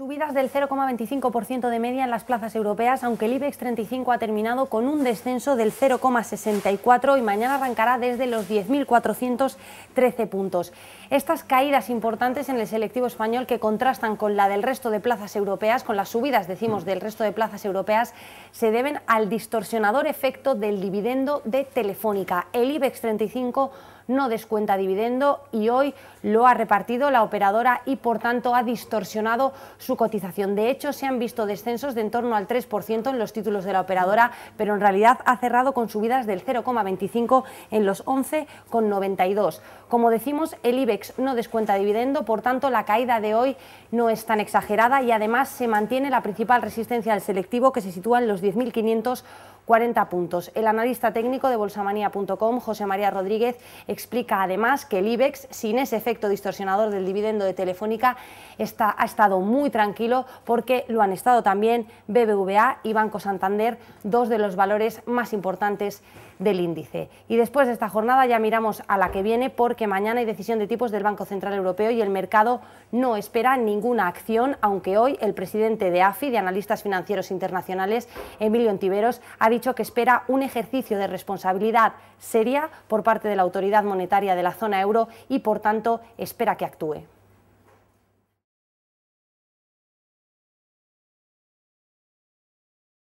Subidas del 0,25% de media en las plazas europeas, aunque el IBEX 35 ha terminado con un descenso del 0,64 y mañana arrancará desde los 10.413 puntos. Estas caídas importantes en el selectivo español que contrastan con la del resto de plazas europeas, con las subidas, decimos, del resto de plazas europeas, se deben al distorsionador efecto del dividendo de Telefónica. El IBEX 35 no descuenta dividendo y hoy lo ha repartido la operadora y, por tanto, ha distorsionado su su cotización. De hecho, se han visto descensos de en torno al 3% en los títulos de la operadora, pero en realidad ha cerrado con subidas del 0,25 en los 11,92. Como decimos, el IBEX no descuenta dividendo, por tanto, la caída de hoy no es tan exagerada y además se mantiene la principal resistencia al selectivo que se sitúa en los 10.500 40 puntos. El analista técnico de bolsamanía.com, José María Rodríguez, explica además que el IBEX, sin ese efecto distorsionador del dividendo de Telefónica, está, ha estado muy tranquilo porque lo han estado también BBVA y Banco Santander, dos de los valores más importantes del índice. Y después de esta jornada ya miramos a la que viene porque mañana hay decisión de tipos del Banco Central Europeo y el mercado no espera ninguna acción, aunque hoy el presidente de AFI, de Analistas Financieros Internacionales, Emilio Ontiveros, ha dicho que espera un ejercicio de responsabilidad seria por parte de la autoridad monetaria de la zona euro y, por tanto, espera que actúe.